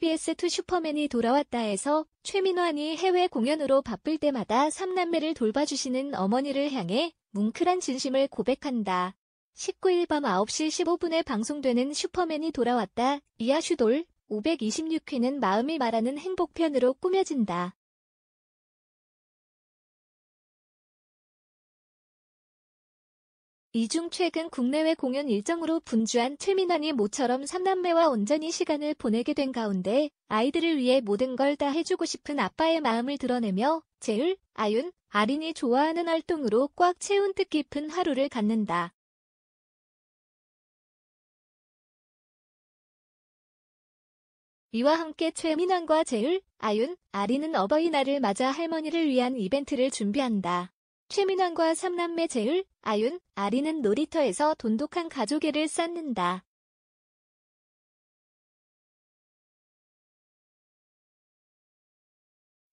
KBS2 슈퍼맨이 돌아왔다에서 최민환이 해외 공연으로 바쁠 때마다 3남매를 돌봐주시는 어머니를 향해 뭉클한 진심을 고백한다. 19일 밤 9시 15분에 방송되는 슈퍼맨이 돌아왔다 이하슈돌 526회는 마음이 말하는 행복편으로 꾸며진다. 이중 최근 국내외 공연 일정으로 분주한 최민환이 모처럼 3남매와 온전히 시간을 보내게 된 가운데 아이들을 위해 모든 걸 다 해주고 싶은 아빠의 마음을 드러내며 재율, 아윤, 아린이 좋아하는 활동으로 꽉 채운 뜻깊은 하루를 갖는다. 이와 함께 최민환과 재율, 아윤, 아린은 어버이날을 맞아 할머니를 위한 이벤트를 준비한다. 최민환과 삼남매 재율, 아윤, 아리는 놀이터에서 돈독한 가족애를 쌓는다.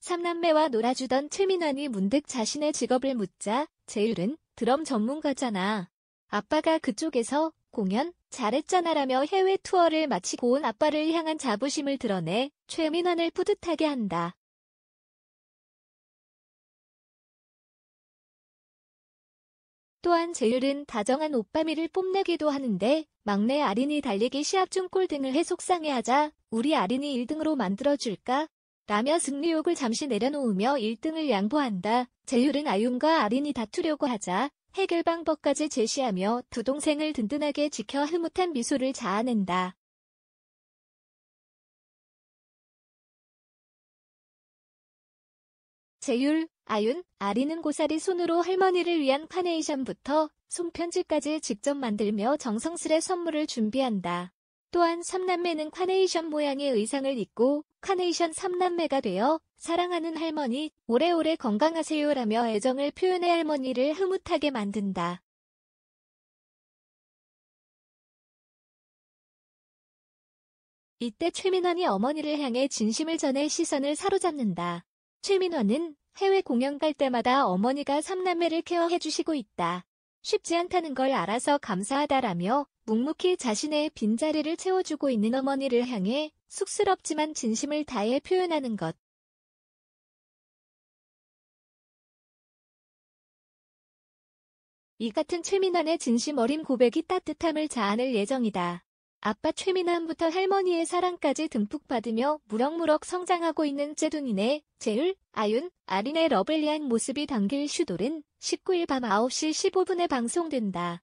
삼남매와 놀아주던 최민환이 문득 자신의 직업을 묻자 재율은 드럼 전문가잖아. 아빠가 그쪽에서 공연 잘했잖아라며 해외 투어를 마치고 온 아빠를 향한 자부심을 드러내 최민환을 뿌듯하게 한다. 또한 제율은 다정한 오빠미를 뽐내기도 하는데 막내 아린이 달리기 시합 중골 등을 해 속상해하자 우리 아린이 1등으로 만들어줄까? 라며 승리욕을 잠시 내려놓으며 1등을 양보한다. 제율은 아윤과 아린이 다투려고 하자 해결 방법까지 제시하며 두 동생을 든든하게 지켜 흐뭇한 미소를 자아낸다. 제율, 아윤, 아리는 고사리 손으로 할머니를 위한 카네이션부터 손편지까지 직접 만들며 정성스레 선물을 준비한다. 또한 3남매는 카네이션 모양의 의상을 입고 카네이션 3남매가 되어 사랑하는 할머니, 오래오래 건강하세요라며 애정을 표현해 할머니를 흐뭇하게 만든다. 이때 최민환이 어머니를 향해 진심을 전해 시선을 사로잡는다. 최민환은 해외 공연 갈 때마다 어머니가 삼남매를 케어해주시고 있다. 쉽지 않다는 걸 알아서 감사하다라며 묵묵히 자신의 빈자리를 채워주고 있는 어머니를 향해 쑥스럽지만 진심을 다해 표현하는 것. 이 같은 최민환의 진심 어린 고백이 따뜻함을 자아낼 예정이다. 아빠 최민남부터 할머니의 사랑까지 듬뿍 받으며 무럭무럭 성장하고 있는 제둔이네 제율, 아윤, 아린의 러블리한 모습이 담길 슈돌은 19일 밤 9시 15분에 방송된다.